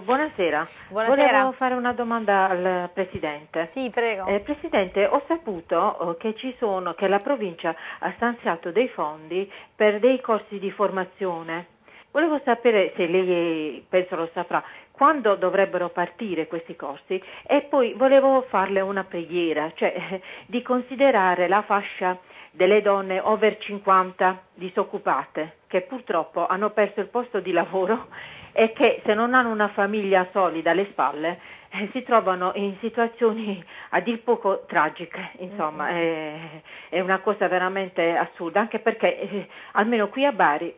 buonasera. buonasera. Volevo fare una domanda al Presidente. Sì, prego. Eh, Presidente, ho saputo oh, che, sono, che la provincia ha stanziato dei fondi per dei corsi di formazione. Volevo sapere se lei, penso lo saprà, quando dovrebbero partire questi corsi e poi volevo farle una preghiera, cioè di considerare la fascia delle donne over 50 disoccupate che purtroppo hanno perso il posto di lavoro è che se non hanno una famiglia solida alle spalle eh, si trovano in situazioni a dir poco tragiche, insomma, mm-hmm. eh, è, una cosa veramente assurda, anche perché eh, almeno qui a Bari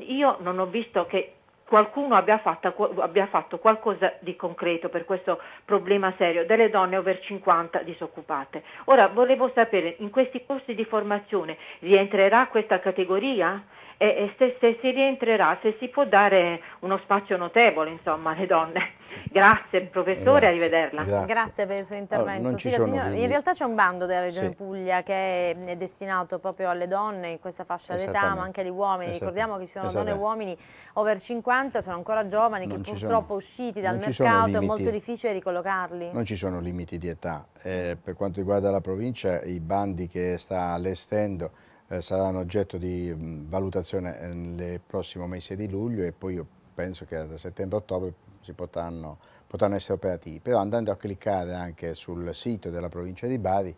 io non ho visto che qualcuno abbia fatto, abbia fatto, qualcosa di concreto per questo problema serio delle donne over 50 disoccupate. Ora volevo sapere, in questi corsi di formazione rientrerà questa categoria? e, se, se, si rientrerà, se si può dare uno spazio notevole insomma, alle donne. Grazie professore, grazie, arrivederla. Grazie. grazie. per il suo intervento. Allora, sì, signora, in realtà c'è un bando della Regione sì. Puglia che è destinato proprio alle donne in questa fascia d'età, ma anche agli uomini. Ricordiamo che ci sono donne e uomini over 50, sono ancora giovani, non che purtroppo sono, usciti dal mercato è molto difficile ricollocarli. Non ci sono limiti di età. Eh, per quanto riguarda la provincia, i bandi che sta allestendo eh, saranno oggetto di mm, valutazione eh, nel prossimo mese di luglio e poi io penso che da settembre-ottobre si potranno, potranno, essere operativi. Però andando a cliccare anche sul sito della provincia di Bari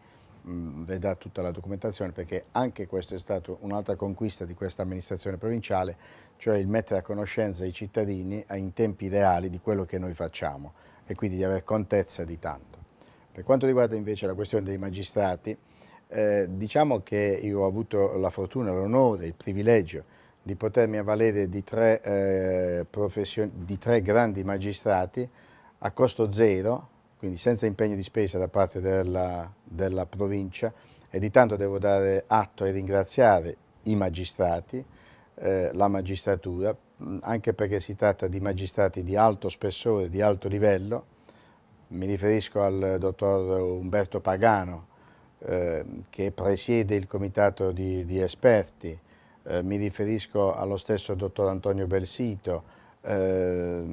mm, vedrà tutta la documentazione perché anche questo è stato un'altra conquista di questa amministrazione provinciale, cioè il mettere a conoscenza i cittadini in tempi reali di quello che noi facciamo e quindi di avere contezza di tanto. Per quanto riguarda invece la questione dei magistrati, eh, diciamo che io ho avuto la fortuna, l'onore, il privilegio di potermi avvalere di tre, eh, di tre, grandi magistrati a costo zero, quindi senza impegno di spesa da parte della, della provincia e di tanto devo dare atto e ringraziare i magistrati, eh, la magistratura, anche perché si tratta di magistrati di alto spessore, di alto livello, mi riferisco al dottor Umberto Pagano, Ehm, che presiede il comitato di, di esperti, eh, mi riferisco allo stesso dottor Antonio Bersito, eh,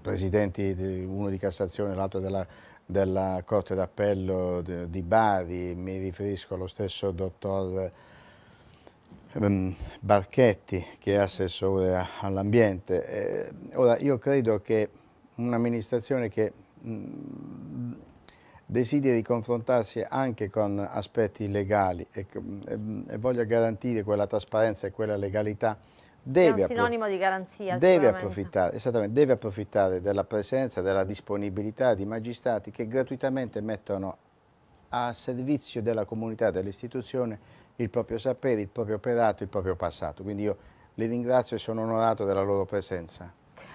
presidenti di, uno di Cassazione e l'altro della, della, Corte d'Appello di, di, Bari, mi riferisco allo stesso dottor ehm, Barchetti che è assessore all'ambiente. Eh, ora io credo che un'amministrazione che mh, mm, desideri di confrontarsi anche con aspetti legali e, mm, e, mm, e voglia garantire quella trasparenza e quella legalità deve, sinonimo di garanzia, deve, approfittare, deve approfittare della presenza, della disponibilità di magistrati che gratuitamente mettono a servizio della comunità, dell'istituzione, il proprio sapere, il proprio operato, il proprio passato. Quindi io li ringrazio e sono onorato della loro presenza.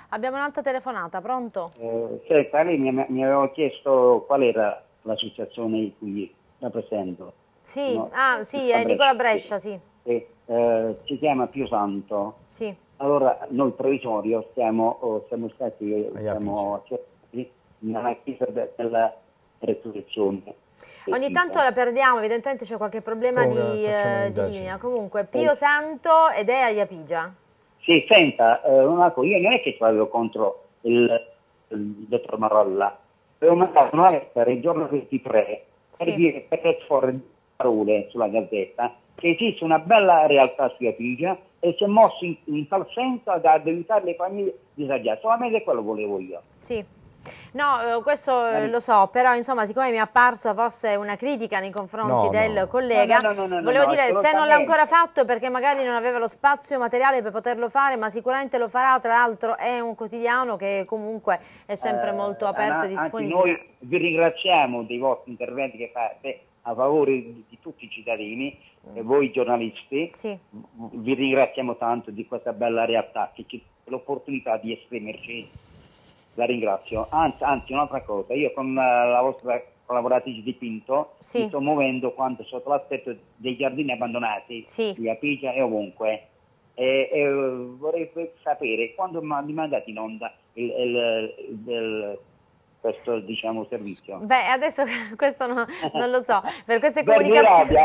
Abbiamo un'altra telefonata, pronto? Eh, certo, lei mi, mi, aveva chiesto qual era l'associazione in cui rappresento. Sì, no? ah, eh, sì, è Nicola Brescia, sì. sì. Eh, si chiama Pio Santo. Sì. Allora, noi provvisorio siamo, oh, siamo stati eh, siamo nella chiesa della resurrezione. Ogni tanto eh. la perdiamo, evidentemente c'è qualche problema Ora, di, linea. Comunque, Pio Santo ed è a Iapigia. Sì, senta, eh, io non è che vado contro il, il dottor Marolla, avevo mandato una lettera il giorno 23 sì. dire per esporre parole sulla gazzetta che esiste una bella realtà sulla Pigia e si è mosso in, in tal senso da aiutare le famiglie disagiate. Solamente quello volevo io. Sì. No, eh, questo eh, lo so, però insomma, siccome mi è apparsa forse una critica nei confronti no, del no. collega, no, volevo dire se non l'ha ancora fatto perché magari non aveva lo spazio materiale per poterlo fare, ma sicuramente lo farà, tra l'altro è un quotidiano che comunque è sempre eh, molto aperto e disponibile. Noi vi ringraziamo dei vostri interventi che fate a favore di, di tutti i cittadini e mm. voi giornalisti. Sì. Vi ringraziamo tanto di questa bella realtà che ci l'opportunità di esprimerci la ringrazio. Anzi, anzi un'altra cosa, io con eh, la vostra collaboratrice di Pinto sì. mi sto muovendo quanto sotto l'aspetto dei giardini abbandonati sì. a Apigia e ovunque. E, e, eh, vorrei sapere quando mi mandate in onda il, il, il questo diciamo, servizio. Beh, adesso questo no, non lo so, per queste comunicazioni...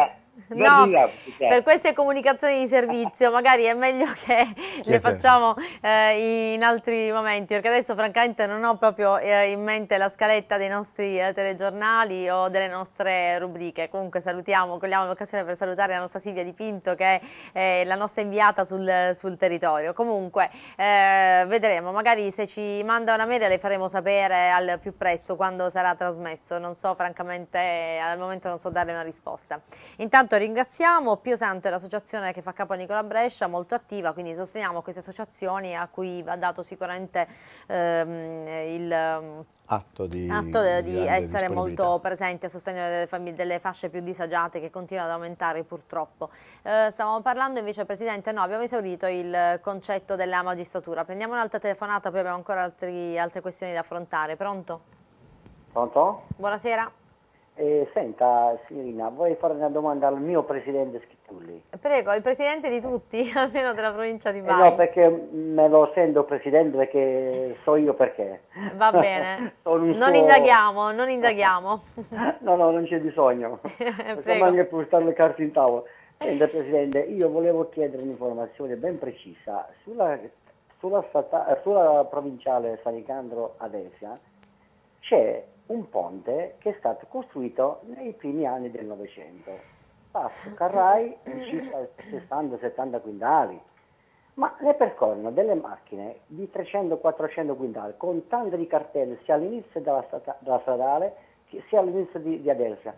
No, cioè. per queste comunicazioni di servizio magari è meglio che le facciamo eh, in altri momenti, perché adesso francamente non ho proprio eh, in mente la scaletta dei nostri eh, telegiornali o delle nostre rubriche. Comunque salutiamo, cogliamo l'occasione per salutare la nostra Silvia Dipinto che è eh, la nostra inviata sul, sul territorio. Comunque eh, vedremo, magari se ci manda una media le faremo sapere al più presto quando sarà trasmesso. Non so francamente, eh, al momento non so dare una risposta. Intanto Intanto ringraziamo Pio Santo e l'associazione che fa capo a Nicola Brescia, molto attiva, quindi sosteniamo queste associazioni a cui va dato sicuramente ehm, il ehm, atto di, atto di, di essere molto presenti a sostegno delle, delle, fasce più disagiate che continuano ad aumentare purtroppo. Eh, stavamo parlando invece Presidente, no, abbiamo esaurito il concetto della magistratura. Prendiamo un'altra telefonata, poi abbiamo ancora altri, altre questioni da affrontare. Pronto? Pronto? Buonasera. Eh, senta signorina, vorrei fare una domanda al mio presidente Schittulli. Prego, il presidente di tutti, almeno della provincia di Bari. Eh no, perché me lo sento presidente perché so io perché. Va bene, non suo... indaghiamo, non indaghiamo. no, no, non c'è bisogno. Prego. che pur stare le carte in tavola. Senta presidente, io volevo chiedere un'informazione ben precisa sulla, sulla, sulla provinciale Sanicandro Adesia. C'è un ponte che è stato costruito nei primi anni del Novecento. Passo carrai di circa 60-70 quintali, ma ne percorrono delle macchine di 300-400 quintali con tante di cartelle sia all'inizio della, strada, della stradale sia all'inizio di, di Adelsa.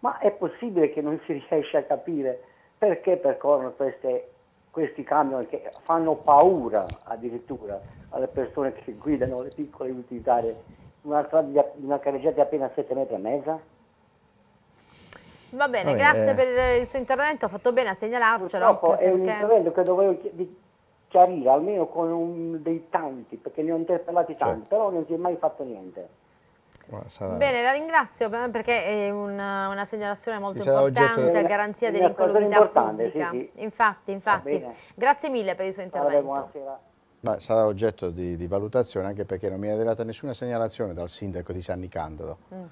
Ma è possibile che non si riesca a capire perché percorrono queste, questi camion che fanno paura addirittura alle persone che guidano le piccole utilitarie una, strada, una carreggiata appena 7 metri e mezza. Va bene, Vabbè, grazie eh. per il suo intervento, ha fatto bene a segnalarcelo. Purtroppo è un intervento che dovevo chiarire, almeno con un, dei tanti, perché ne ho interpellati certo. tanti, però non si è mai fatto niente. Sarà... Bene, la ringrazio eh, perché è una, una segnalazione molto sì, importante, a garanzia dell'incolumità pubblica. Sì, sì. Infatti, infatti. Grazie mille per il suo intervento. Vabbè, buonasera. Ma sarà oggetto di, di, valutazione anche perché non mi è arrivata nessuna segnalazione dal sindaco di San Nicandro, mm.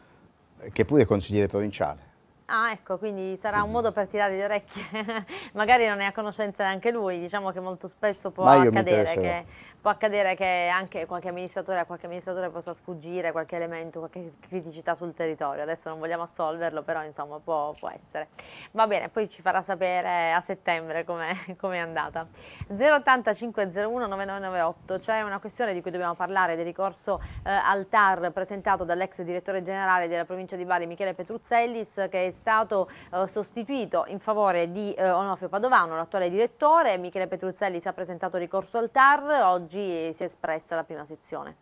che pure è consigliere provinciale. Ah ecco, quindi sarà un modo per tirare le orecchie, magari non è a conoscenza neanche lui, diciamo che molto spesso può accadere che, può accadere che, anche qualche amministratore a qualche amministratore possa sfuggire qualche elemento, qualche criticità sul territorio, adesso non vogliamo assolverlo però insomma può, può essere. Va bene, poi ci farà sapere a settembre come com è andata. 080 501 9998, c'è una questione di cui dobbiamo parlare del ricorso eh, al TAR presentato dall'ex direttore generale della provincia di Bari Michele Petruzzellis che è stato eh, sostituito in favore di eh, Onofrio Padovano, l'attuale direttore. Michele Petruzzelli si è presentato ricorso al TAR, oggi si è espressa la prima sezione.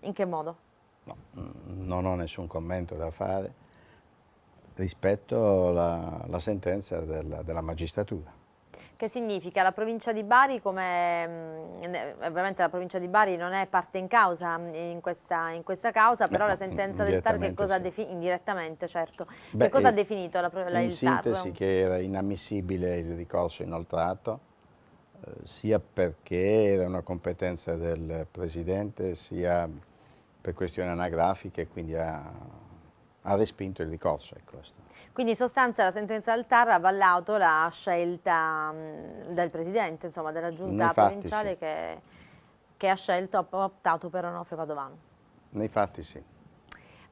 In che modo? No, mm, non ho nessun commento da fare rispetto alla, alla sentenza della, della magistratura che significa la provincia di Bari come mm, eh, ovviamente la provincia di Bari non è parte in causa mm, in questa, in questa causa però no, eh, la sentenza del TAR che cosa sì. indirettamente certo Beh, che cosa eh, ha definito la, la, in il sintesi TAR? che era inammissibile il ricorso inoltrato sia perché era una competenza del Presidente sia per questioni anagrafiche quindi ha ha respinto il ricorso. Ecco, Quindi in sostanza la sentenza del TAR ha avallato la scelta del Presidente, insomma della Giunta provinciale sì. che, che, ha scelto, ha optato per Onofre Padovano. Nei fatti sì.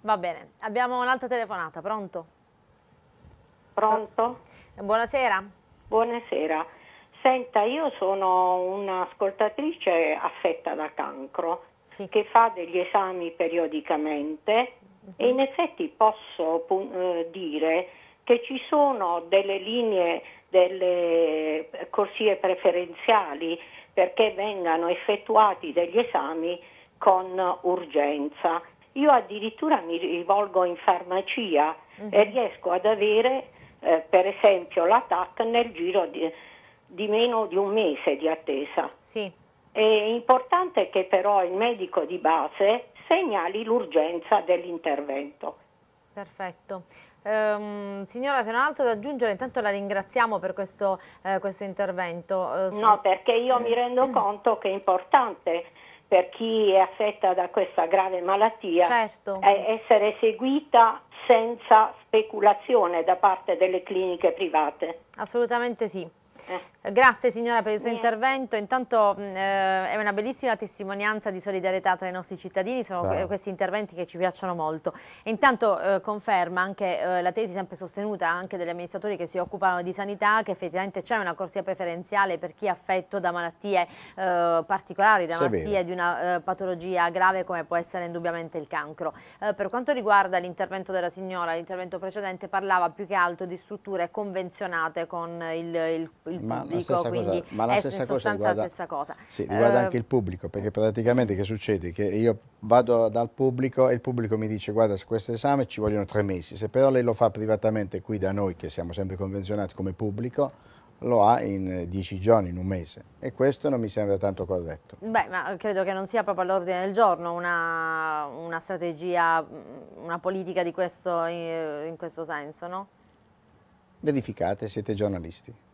Va bene, abbiamo un'altra telefonata, pronto? Pronto? Buonasera. Buonasera. Senta, io sono un'ascoltatrice affetta da cancro sì. che fa degli esami periodicamente e in effetti posso eh, dire che ci sono delle linee, delle corsie preferenziali perché vengano effettuati degli esami con urgenza. Io addirittura mi rivolgo in farmacia e mhm. riesco ad avere, eh, per esempio, la TAC nel giro di, di, meno di un mese di attesa. Sì. È importante che però il medico di base segnali l'urgenza dell'intervento. Perfetto. Eh, signora, se non ha altro da aggiungere, intanto la ringraziamo per questo, eh, questo intervento. Eh, su... No, perché io mi rendo conto che è importante per chi è affetta da questa grave malattia certo. Eh, essere seguita senza speculazione da parte delle cliniche private. Assolutamente sì. Eh. Grazie signora per il suo eh. intervento, intanto mm, eh, è una bellissima testimonianza di solidarietà tra i nostri cittadini, sono ah. questi interventi che ci piacciono molto. E intanto eh, conferma anche eh, la tesi sempre sostenuta anche degli amministratori che si occupano di sanità, che effettivamente c'è una corsia preferenziale per chi è affetto da malattie particolari, da malattie di una patologia grave come può essere indubbiamente il cancro. per quanto riguarda l'intervento della signora, l'intervento precedente parlava più che altro di strutture convenzionate con il, il il pubblico, ma quindi cosa, ma è in sostanza riguarda, la stessa cosa. Sì, riguarda eh, anche il pubblico, perché praticamente che succede? Che io vado dal pubblico e il pubblico mi dice guarda se questo esame ci vogliono tre mesi, se però lei lo fa privatamente qui da noi che siamo sempre convenzionati come pubblico, lo ha in eh, dieci giorni, in un mese e questo non mi sembra tanto corretto. Beh, ma credo che non sia proprio all'ordine del giorno una, una, strategia, mm, una politica di questo, eh, in questo senso, no? Verificate, siete giornalisti.